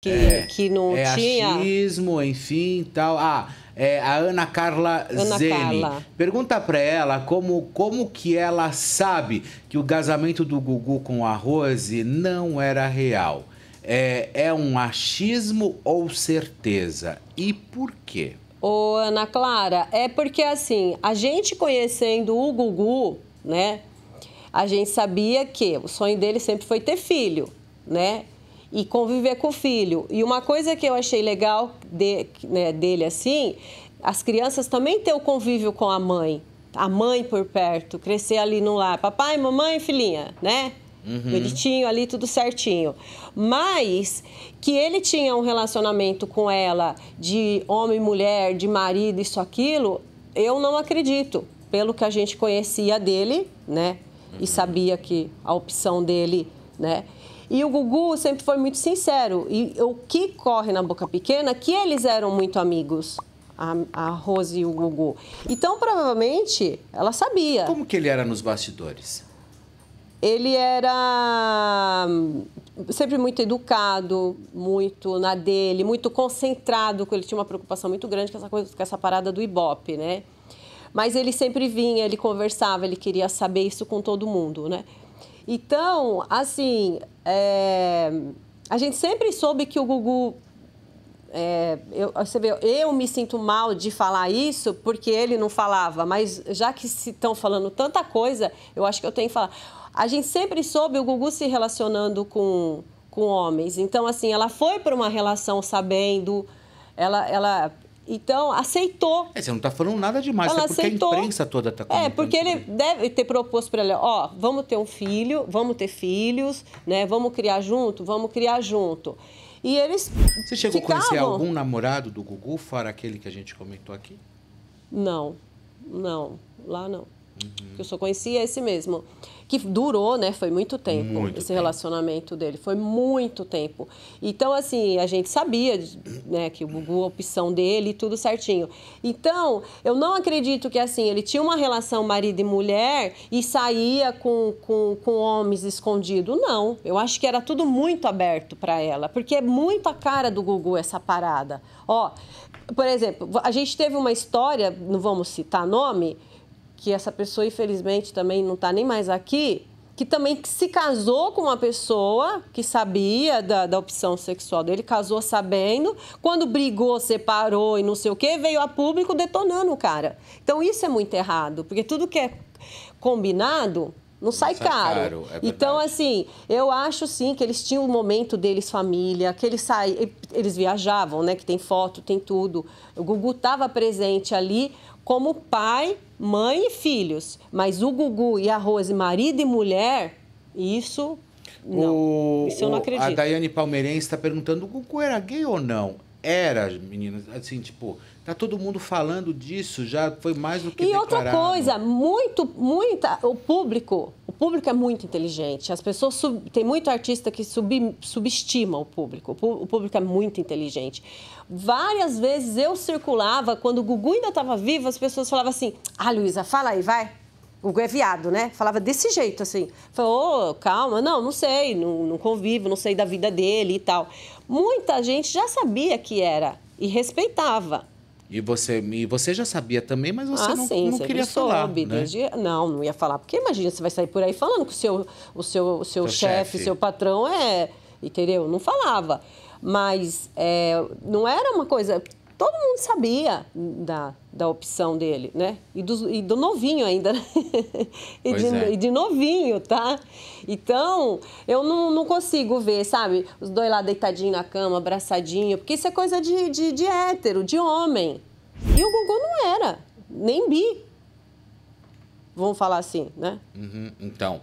que, é, que não é tinha. Achismo, enfim, tal. Ah, é a Ana Carla Ana Zene. Pergunta para ela como, como que ela sabe que o casamento do Gugu com a Rose não era real. É, é um achismo ou certeza? E por quê? Ô, Ana Clara, é porque assim, a gente conhecendo o Gugu, né? A gente sabia que o sonho dele sempre foi ter filho, né? e conviver com o filho. E uma coisa que eu achei legal de, né, dele assim, as crianças também têm o convívio com a mãe, a mãe por perto, crescer ali no lar, papai, mamãe, filhinha, né? Uhum. Bonitinho ali, tudo certinho. Mas que ele tinha um relacionamento com ela de homem, mulher, de marido, isso, aquilo, eu não acredito. Pelo que a gente conhecia dele, né? Uhum. E sabia que a opção dele, né? E o Gugu sempre foi muito sincero. E o que corre na boca pequena é que eles eram muito amigos. A, a Rose e o Gugu. Então, provavelmente, ela sabia. Como que ele era nos bastidores? Ele era hum, sempre muito educado, muito na dele, muito concentrado, ele tinha uma preocupação muito grande com essa coisa, com essa parada do Ibope, né? Mas ele sempre vinha, ele conversava, ele queria saber isso com todo mundo, né? Então, assim, é, a gente sempre soube que o Gugu. É, eu, você vê, eu me sinto mal de falar isso porque ele não falava, mas já que estão falando tanta coisa, eu acho que eu tenho que falar. A gente sempre soube o Gugu se relacionando com, com homens. Então, assim, ela foi para uma relação sabendo, ela, ela então, aceitou. É, você não está falando nada demais, ela é porque aceitou. a imprensa toda está É, porque ele deve ter proposto para ela, ó, vamos ter um filho, vamos ter filhos, né? Vamos criar junto, vamos criar junto. E eles Você chegou ficavam... a conhecer algum namorado do Gugu, fora aquele que a gente comentou aqui? Não, não, lá não. Uhum. Que eu só conhecia esse mesmo. Que durou, né? Foi muito tempo muito esse tempo. relacionamento dele. Foi muito tempo. Então, assim, a gente sabia né, que o Gugu, a opção dele, tudo certinho. Então, eu não acredito que, assim, ele tinha uma relação marido e mulher e saía com, com, com homens escondido. Não. Eu acho que era tudo muito aberto para ela. Porque é muito a cara do Gugu essa parada. Ó, por exemplo, a gente teve uma história, não vamos citar nome, que essa pessoa, infelizmente, também não está nem mais aqui, que também se casou com uma pessoa que sabia da, da opção sexual dele, casou sabendo, quando brigou, separou e não sei o quê, veio a público detonando o cara. Então isso é muito errado, porque tudo que é combinado não sai, sai caro. caro é então, assim, eu acho sim que eles tinham o um momento deles, família, que eles saí, eles viajavam, né? Que tem foto, tem tudo. O Gugu estava presente ali como pai, mãe e filhos. Mas o Gugu e a Rose, marido e mulher, isso. Não, o, isso eu não acredito. A Daiane Palmeirense está perguntando: o Gugu era gay ou não? era, meninas, assim, tipo, tá todo mundo falando disso, já foi mais do que E declarado. outra coisa, muito, muita, o público, o público é muito inteligente. As pessoas, sub, tem muito artista que sub, subestima o público. O público é muito inteligente. Várias vezes eu circulava, quando o Gugu ainda estava vivo, as pessoas falavam assim, ah, Luísa, fala aí, vai o Gueviado, é né? Falava desse jeito, assim. Falou, oh, calma, não, não sei, não, não convivo, não sei da vida dele e tal. Muita gente já sabia que era e respeitava. E você, e você já sabia também, mas você ah, não, sim, não queria falar. né? desde, não, não ia falar. Porque imagina, você vai sair por aí falando que o seu, o seu, o seu, seu chefe, chefe, seu patrão é. Entendeu? Não falava. Mas é, não era uma coisa todo mundo sabia da, da opção dele, né? E do, e do novinho ainda, né? e, de, é. e, de, novinho, tá? Então, eu não, não consigo ver, sabe? Os dois lá deitadinhos na cama, abraçadinho, porque isso é coisa de, de, de hétero, de homem. E o Gugu não era, nem bi. Vamos falar assim, né? Uhum, então.